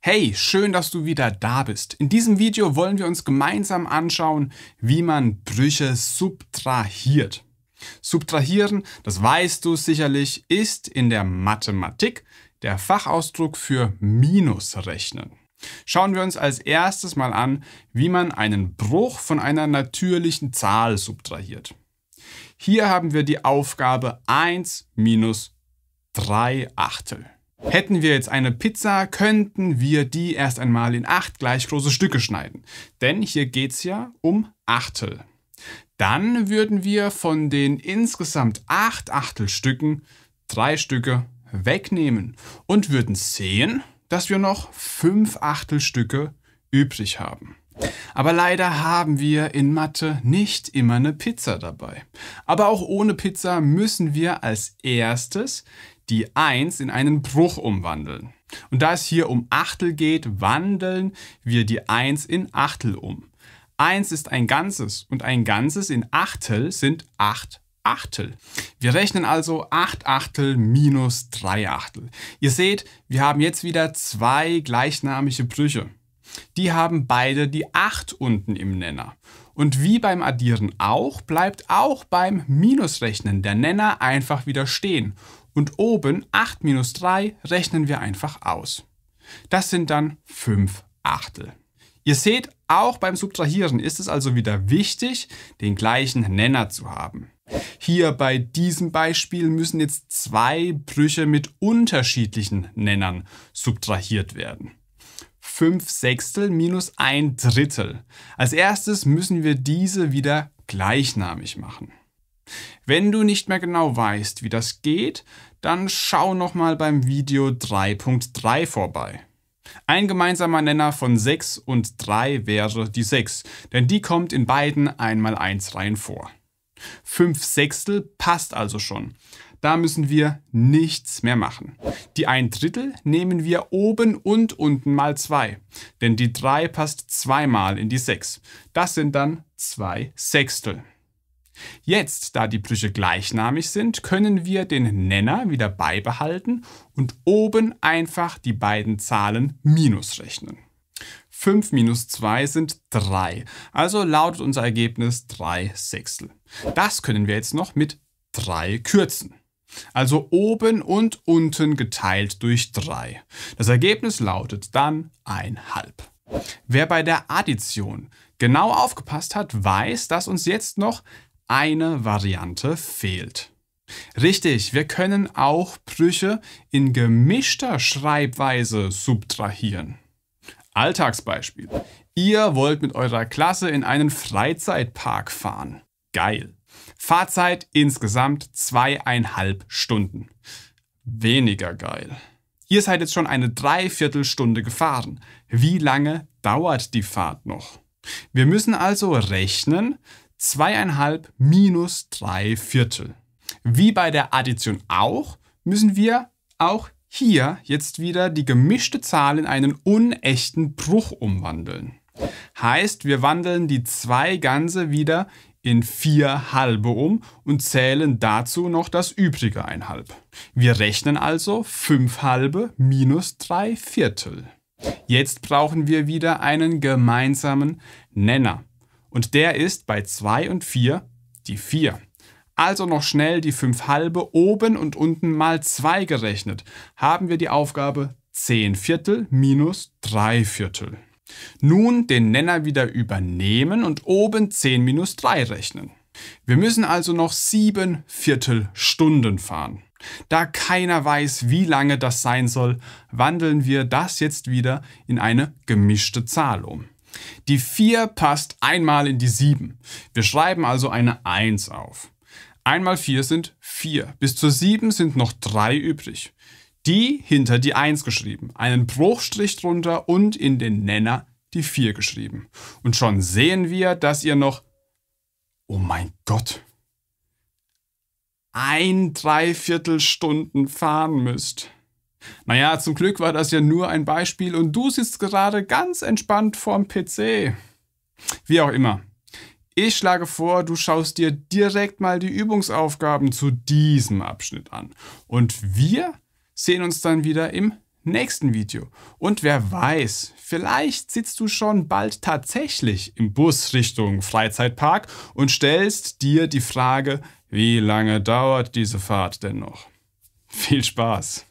Hey, schön, dass du wieder da bist. In diesem Video wollen wir uns gemeinsam anschauen, wie man Brüche subtrahiert. Subtrahieren, das weißt du sicherlich, ist in der Mathematik der Fachausdruck für Minusrechnen. Schauen wir uns als erstes mal an, wie man einen Bruch von einer natürlichen Zahl subtrahiert. Hier haben wir die Aufgabe 1 minus 3 Achtel. Hätten wir jetzt eine Pizza, könnten wir die erst einmal in acht gleich große Stücke schneiden. Denn hier geht es ja um Achtel. Dann würden wir von den insgesamt acht Achtelstücken drei Stücke wegnehmen und würden sehen, dass wir noch fünf Achtelstücke übrig haben. Aber leider haben wir in Mathe nicht immer eine Pizza dabei. Aber auch ohne Pizza müssen wir als erstes die 1 in einen Bruch umwandeln. Und da es hier um Achtel geht, wandeln wir die 1 in Achtel um. 1 ist ein Ganzes und ein Ganzes in Achtel sind 8 Achtel. Wir rechnen also 8 Achtel minus 3 Achtel. Ihr seht, wir haben jetzt wieder zwei gleichnamige Brüche die haben beide die 8 unten im Nenner. Und wie beim Addieren auch, bleibt auch beim Minusrechnen der Nenner einfach wieder stehen. Und oben 8 minus 3 rechnen wir einfach aus. Das sind dann 5 Achtel. Ihr seht, auch beim Subtrahieren ist es also wieder wichtig, den gleichen Nenner zu haben. Hier bei diesem Beispiel müssen jetzt zwei Brüche mit unterschiedlichen Nennern subtrahiert werden. 5 Sechstel minus ein Drittel. Als erstes müssen wir diese wieder gleichnamig machen. Wenn du nicht mehr genau weißt, wie das geht, dann schau nochmal beim Video 3.3 vorbei. Ein gemeinsamer Nenner von 6 und 3 wäre die 6, denn die kommt in beiden 1x1 Reihen vor. 5 Sechstel passt also schon. Da müssen wir nichts mehr machen. Die ein Drittel nehmen wir oben und unten mal 2, denn die 3 passt zweimal in die 6. Das sind dann 2 Sechstel. Jetzt, da die Brüche gleichnamig sind, können wir den Nenner wieder beibehalten und oben einfach die beiden Zahlen minus rechnen. 5 minus 2 sind 3, also lautet unser Ergebnis 3 Sechstel. Das können wir jetzt noch mit 3 kürzen. Also oben und unten geteilt durch 3. Das Ergebnis lautet dann 1,5. Wer bei der Addition genau aufgepasst hat, weiß, dass uns jetzt noch eine Variante fehlt. Richtig, wir können auch Brüche in gemischter Schreibweise subtrahieren. Alltagsbeispiel. Ihr wollt mit eurer Klasse in einen Freizeitpark fahren. Geil. Fahrzeit insgesamt zweieinhalb Stunden. Weniger geil. Ihr seid jetzt schon eine Dreiviertelstunde gefahren. Wie lange dauert die Fahrt noch? Wir müssen also rechnen zweieinhalb minus drei Viertel. Wie bei der Addition auch, müssen wir auch hier jetzt wieder die gemischte Zahl in einen unechten Bruch umwandeln. Heißt, wir wandeln die zwei Ganze wieder in vier halbe um und zählen dazu noch das übrige einhalb. Wir rechnen also 5 halbe minus 3 Viertel. Jetzt brauchen wir wieder einen gemeinsamen Nenner. Und der ist bei 2 und 4 die 4. Also noch schnell die 5 halbe oben und unten mal 2 gerechnet, haben wir die Aufgabe 10 Viertel minus 3 Viertel. Nun den Nenner wieder übernehmen und oben 10 minus 3 rechnen. Wir müssen also noch 7 Viertelstunden fahren. Da keiner weiß, wie lange das sein soll, wandeln wir das jetzt wieder in eine gemischte Zahl um. Die 4 passt einmal in die 7. Wir schreiben also eine 1 auf. Einmal 4 sind 4. Bis zur 7 sind noch 3 übrig die hinter die 1 geschrieben, einen Bruchstrich drunter und in den Nenner die 4 geschrieben. Und schon sehen wir, dass ihr noch, oh mein Gott, ein Dreiviertelstunden fahren müsst. Naja, zum Glück war das ja nur ein Beispiel und du sitzt gerade ganz entspannt vorm PC. Wie auch immer. Ich schlage vor, du schaust dir direkt mal die Übungsaufgaben zu diesem Abschnitt an. Und wir sehen uns dann wieder im nächsten Video. Und wer weiß, vielleicht sitzt du schon bald tatsächlich im Bus Richtung Freizeitpark und stellst dir die Frage, wie lange dauert diese Fahrt denn noch? Viel Spaß!